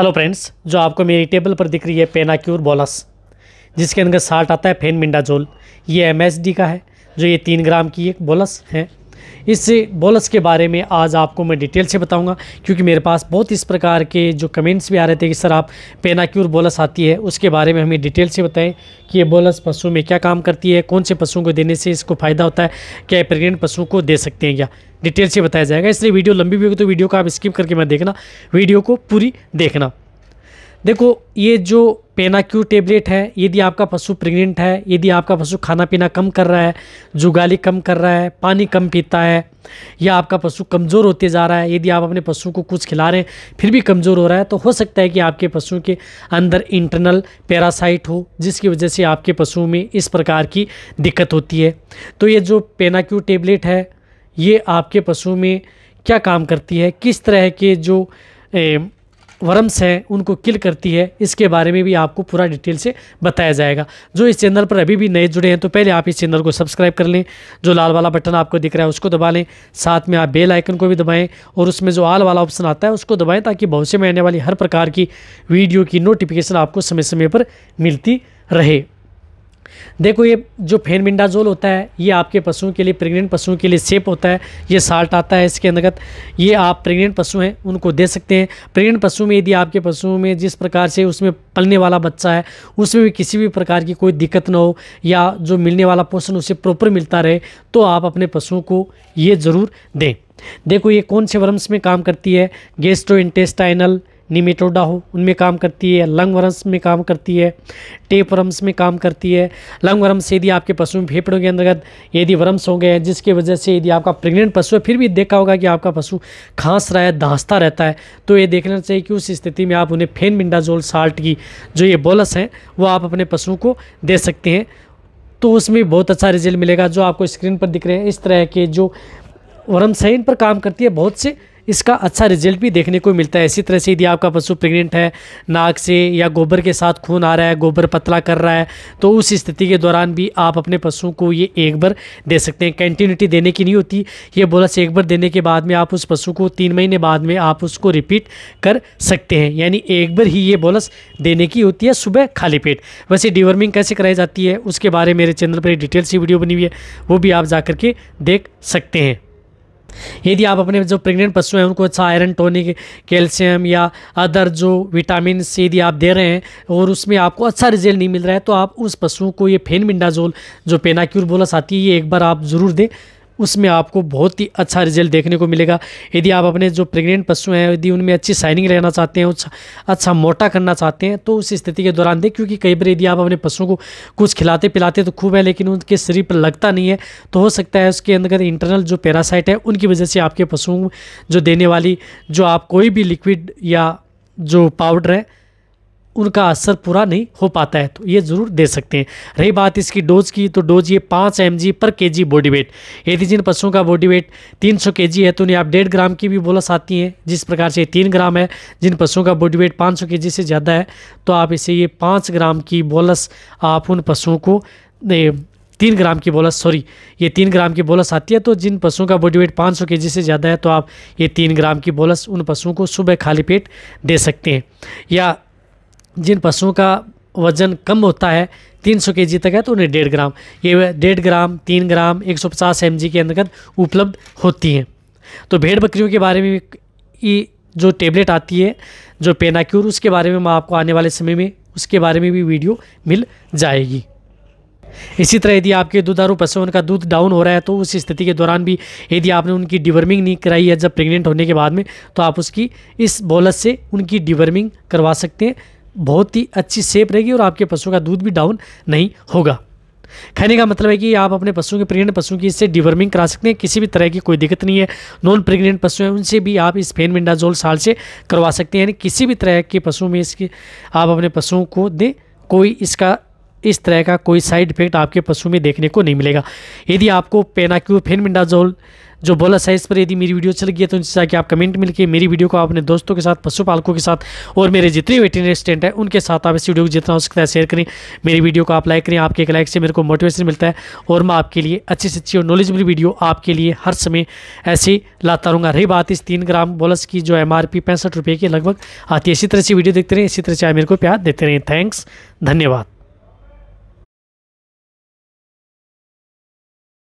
hello friends जो आपको मेरी टेबल पर दिख रही है पेनाक्यूर बोलस जिसके अंदर साल्ट आता है फेन मिंडाजोल ये एम का है जो ये तीन ग्राम की एक बोलस है इस बोलस के बारे में आज आपको मैं डिटेल से बताऊंगा क्योंकि मेरे पास बहुत इस प्रकार के जो कमेंट्स भी आ रहे थे कि सर आप पेनाक्यूर बोलस आती है उसके बारे में हमें डिटेल से बताएं कि ये बोलस पशु में क्या काम करती है कौन से पशुओं को देने से इसको फ़ायदा होता है क्या प्रेगनेंट पशुओं को दे सकते हैं क्या डिटेल से बताया जाएगा इसलिए वीडियो लंबी भी होगी तो वीडियो को आप स्किप करके मैं देखना वीडियो को पूरी देखना देखो ये जो पेनाक्यू टेबलेट है यदि आपका पशु प्रेग्नेंट है यदि आपका पशु खाना पीना कम कर रहा है जुगाली कम कर रहा है पानी कम पीता है या आपका पशु कमज़ोर होते जा रहा है यदि आप अपने पशु को कुछ खिला रहे हैं फिर भी कमज़ोर हो रहा है तो हो सकता है कि आपके पशु के अंदर इंटरनल पैरासाइट हो जिसकी वजह से आपके पशुओं में इस प्रकार की दिक्कत होती है तो ये जो पेनाक्यू टेबलेट है ये आपके पशु में क्या काम करती है किस तरह के जो ए, वर्म्स हैं उनको किल करती है इसके बारे में भी आपको पूरा डिटेल से बताया जाएगा जो इस चैनल पर अभी भी नए जुड़े हैं तो पहले आप इस चैनल को सब्सक्राइब कर लें जो लाल वाला बटन आपको दिख रहा है उसको दबा लें साथ में आप बेल आइकन को भी दबाएँ और उसमें जो आल वाला ऑप्शन आता है उसको दबाएँ ताकि भविष्य में आने वाली हर प्रकार की वीडियो की नोटिफिकेशन आपको समय समय पर मिलती रहे देखो ये जो फेनमिंडाजोल होता है ये आपके पशुओं के लिए प्रेग्नेंट पशुओं के लिए सेफ होता है ये साल्ट आता है इसके अंतर्गत ये आप प्रेग्नेंट पशु हैं उनको दे सकते हैं प्रेग्नेंट पशु में यदि आपके पशुओं में जिस प्रकार से उसमें पलने वाला बच्चा है उसमें भी किसी भी प्रकार की कोई दिक्कत ना हो या जो मिलने वाला पोषण उसे प्रॉपर मिलता रहे तो आप अपने पशुओं को ये ज़रूर दें देखो ये कौन से वर्म्स में काम करती है गेस्ट्रो इंटेस्टाइनल निमेटोडा हो उनमें काम करती है लंग वर्म्स में काम करती है टेप वर्म्स में काम करती है लंग वर्म्स यदि आपके पशु में फेफड़ों के अंतर्गत यदि वर्म्स हो गए हैं जिसकी वजह से यदि आपका प्रेग्नेंट पशु है फिर भी देखा होगा कि आपका पशु खांस रहा है दहासता रहता है तो ये देखना चाहिए कि उस स्थिति में आप उन्हें फेन मिंडाजोल साल्ट की जो ये बोलस हैं वो आप अपने पशुओं को दे सकते हैं तो उसमें बहुत अच्छा रिजल्ट मिलेगा जो आपको स्क्रीन पर दिख रहे हैं इस तरह के जो वर्म्स हैं इन पर काम करती है बहुत से इसका अच्छा रिजल्ट भी देखने को मिलता है इसी तरह से यदि आपका पशु प्रेग्नेंट है नाक से या गोबर के साथ खून आ रहा है गोबर पतला कर रहा है तो उस स्थिति के दौरान भी आप अपने पशु को ये एक बार दे सकते हैं कंटिन्यूटी देने की नहीं होती ये बोलस एक बार देने के बाद में आप उस पशु को तीन महीने बाद में आप उसको रिपीट कर सकते हैं यानी एक बार ही ये बोलस देने की होती है सुबह खाली पेट वैसे डिवर्मिंग कैसे कराई जाती है उसके बारे में मेरे चैनल पर डिटेल सी वीडियो बनी हुई है वो भी आप जा के देख सकते हैं यदि आप अपने जो प्रेग्नेंट पशु हैं उनको अच्छा आयरन टॉनिक कैल्शियम या अदर जो विटामिन सी यदि आप दे रहे हैं और उसमें आपको अच्छा रिजल्ट नहीं मिल रहा है तो आप उस पशुओं को ये फेनमिंडाजोल जो पेनाक्यूर बोला साथी ये एक बार आप ज़रूर दें उसमें आपको बहुत ही अच्छा रिजल्ट देखने को मिलेगा यदि आप अपने जो प्रेग्नेंट पशु हैं यदि उनमें अच्छी साइनिंग रहना चाहते हैं अच्छा मोटा करना चाहते हैं तो उस स्थिति के दौरान दें क्योंकि कई बार यदि आप अपने पशुओं को कुछ खिलाते पिलाते तो खूब है लेकिन उनके शरीर पर लगता नहीं है तो हो सकता है उसके अंदर इंटरनल जो पैरासाइट है उनकी वजह से आपके पशुओं जो देने वाली जो आप कोई भी लिक्विड या जो पाउडर है उनका असर पूरा नहीं हो पाता है तो ये ज़रूर दे सकते हैं रही बात इसकी डोज की तो डोज ये पाँच एम पर के जी बॉडी वेट यदि जिन पशुओं का बॉडी वेट तीन सौ के है तो उन्हें आप डेढ़ ग्राम की भी बोलस आती हैं जिस प्रकार से तीन ग्राम है जिन पशुओं का बॉडी वेट पाँच सौ से ज़्यादा है तो आप इसे ये पाँच ग्राम की बोलस आप उन पशुओं को तीन ग्राम की बोलस सॉरी ये तीन ग्राम की बोलस आती है तो जिन पशुओं का बॉडी वेट पाँच सौ के से ज़्यादा है तो आप ये तीन ग्राम की बोलस उन पशुओं को सुबह खाली पेट दे सकते हैं या जिन पशुओं का वजन कम होता है 300 जी तक है तो उन्हें डेढ़ ग्राम ये डेढ़ ग्राम तीन ग्राम 150 सौ के अंतर्गत उपलब्ध होती हैं तो भेड़ बकरियों के बारे में ये जो टेबलेट आती है जो पेनाक्यूर उसके बारे में मैं आपको आने वाले समय में उसके बारे में भी वीडियो मिल जाएगी इसी तरह यदि आपके दुधारू पशुओं का दूध डाउन हो रहा है तो उस स्थिति के दौरान भी यदि आपने उनकी डिवर्मिंग नहीं कराई है जब प्रेग्नेंट होने के बाद में तो आप उसकी इस बोलस से उनकी डिवर्मिंग करवा सकते हैं बहुत ही अच्छी सेप रहेगी और आपके पशुओं का दूध भी डाउन नहीं होगा कहने का मतलब है कि आप अपने पशुओं के प्रेग्नेंट पशुओं की इससे डिवर्मिंग करा सकते हैं किसी भी तरह की कोई दिक्कत नहीं है नॉन प्रेग्नेंट पशु हैं उनसे भी आप इस फेन मिंडाजोल साल से करवा सकते हैं यानी किसी भी तरह के पशुओं में इसकी आप अपने पशुओं को दें कोई इसका इस तरह का कोई साइड इफेक्ट आपके पशु में देखने को नहीं मिलेगा यदि आपको पेनाक्यू फेनमिंडाजोल जो बोला साइज पर यदि मेरी वीडियो चल गई है तो उनसे जाके आप कमेंट मिलके मेरी वीडियो को अपने दोस्तों के साथ पशुपालकों के साथ और मेरे जितने वेटनरी स्टेंट हैं उनके साथ आप इस वीडियो को जितना हो सकता है शेयर करें मेरी वीडियो को आप लाइक करें आपके एक लाइक से मेरे को मोटिवेशन मिलता है और मैं आपके लिए अच्छी से अच्छी और नॉलेजबल वीडियो आपके लिए हर समय ऐसे लाता रहूँगा रही बात इस तीन ग्राम बोलस की जो एम आर पी पैंसठ रुपये की लगभग आती है इसी तरह से वीडियो देखते रहें इसी तरह से आप मेरे को प्यार देते रहें थैंक्स धन्यवाद